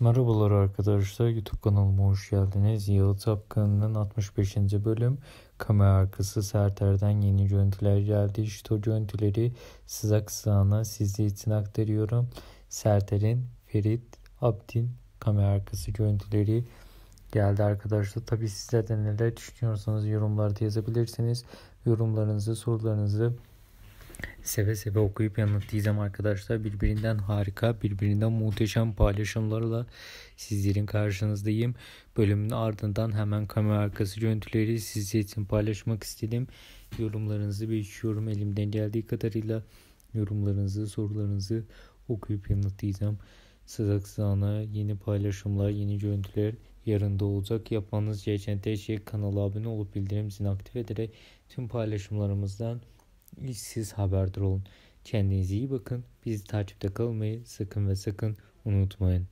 Merhabalar arkadaşlar, YouTube kanalıma hoş geldiniz. Yalı Tapkanı'nın 65. bölüm kamera arkası Serter'den yeni görüntüler geldi. İşte o görüntüleri size kısağına sizler için aktarıyorum. Serter'in Ferit Abdin kamera arkası görüntüleri geldi arkadaşlar. Tabi sizler de neler düşünüyorsanız yorumlarda yazabilirsiniz. Yorumlarınızı, sorularınızı seve seve okuyup yanıtlayacağım arkadaşlar. Birbirinden harika, birbirinden muhteşem paylaşımlarla sizlerin karşınızdayım. Bölümün ardından hemen kamera arkası görüntüleri sizler için paylaşmak istedim. Yorumlarınızı bekliyorum elimden geldiği kadarıyla. Yorumlarınızı, sorularınızı okuyup yanıtlayacağım. Sıcak sana yeni paylaşımlar, yeni görüntüler da olacak. Yapmanız gereken tek şey kanala abone olup bildirim zilini aktif ederek tüm paylaşımlarımızdan siz haberdar olun. Kendinize iyi bakın. Bizi takipte kalmayı sakın ve sakın unutmayın.